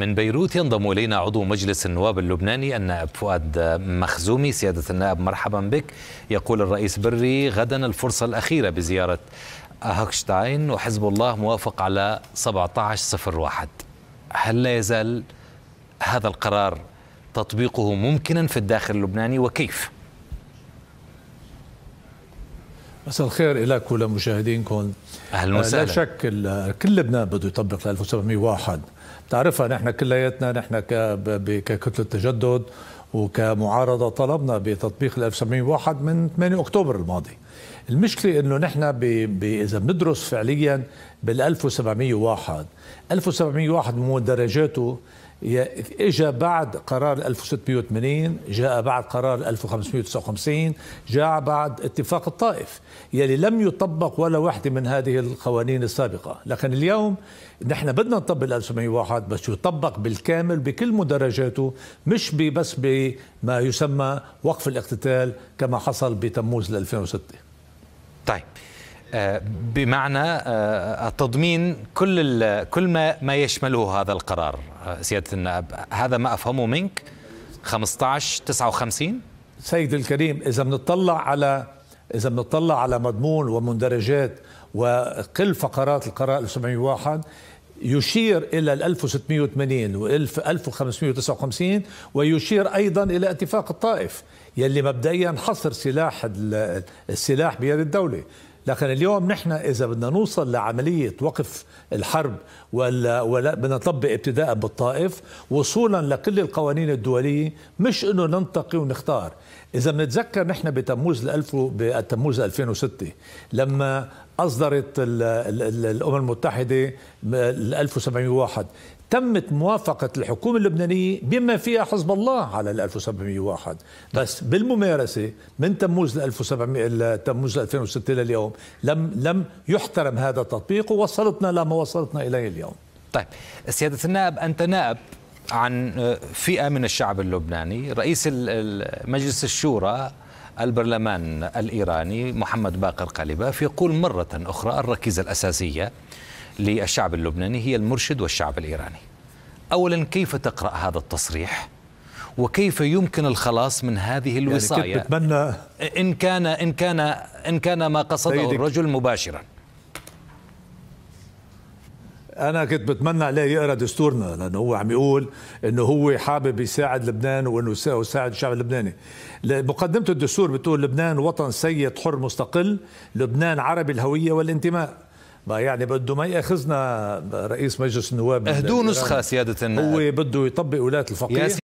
من بيروت ينضم إلينا عضو مجلس النواب اللبناني النائب فؤاد مخزومي سيادة النائب مرحبا بك يقول الرئيس بري غدا الفرصة الأخيرة بزيارة هاكشتاين وحزب الله موافق على 1701 هل لا يزال هذا القرار تطبيقه ممكنا في الداخل اللبناني وكيف؟ مساء الخير لك ولمشاهدينكم اهلا آه، وسهلا لا شك كل لبنان بده يطبق ل 1701 بتعرفها نحن كلياتنا نحن ككتله تجدد وكمعارضه طلبنا بتطبيق ال 1701 من 8 اكتوبر الماضي المشكله انه نحن ب... ب... اذا بندرس فعليا بال 1701 1701 مدرجاته اجى بعد قرار 1680 جاء بعد قرار 1559 جاء بعد اتفاق الطائف يلي لم يطبق ولا واحدة من هذه القوانين السابقة لكن اليوم نحن بدنا نطبق 1701 بس يطبق بالكامل بكل مدرجاته مش بس بما يسمى وقف الاقتتال كما حصل بتموز 2006 طيب آه، بمعنى آه، التضمين كل كل ما ما يشمله هذا القرار آه، سياده النائب هذا ما افهمه منك 15 59 سيد الكريم اذا بنطلع على اذا بنطلع على مضمون ومندرجات وكل فقرات القرار 701 يشير إلى 1680 و 1559 ويشير أيضا إلى اتفاق الطائف يلي مبدئيا حصر سلاح السلاح بيد الدولة لكن اليوم نحن إذا بدنا نوصل لعملية وقف الحرب ولا, ولا بدنا نطبق ابتداء بالطائف وصولا لكل القوانين الدولية مش أنه ننتقي ونختار إذا بنتذكر نحن بتموز الألف بتموز 2006 لما أصدرت الأمم المتحدة 1701 تمت موافقة الحكومة اللبنانية بما فيها حزب الله على ال 1701 بس بالممارسة من تموز ل 1700 تموز 2006 لليوم لم لم يحترم هذا التطبيق ووصلتنا لما وصلتنا إليه اليوم طيب سيادة النائب أنت نائب عن آه، فئة من الشعب اللبناني رئيس مجلس الشورى البرلمان الإيراني محمد باقر قلباف يقول مرة أخرى الركيزة الأساسية للشعب اللبناني هي المرشد والشعب الإيراني أولا كيف تقرأ هذا التصريح وكيف يمكن الخلاص من هذه الوصاية يعني بتمنى إن كان إن كان إن كان ما قصده الرجل مباشرا انا كنت بتمنى عليه يقرا دستورنا لانه هو عم يقول انه هو حابب يساعد لبنان وانه يساعد الشعب اللبناني مقدمه الدستور بتقول لبنان وطن سيد حر مستقل لبنان عربي الهويه والانتماء ما يعني بده ما ياخذنا رئيس مجلس النواب اهدوا نسخه سياده هو بده يطبق ولايه الفقيه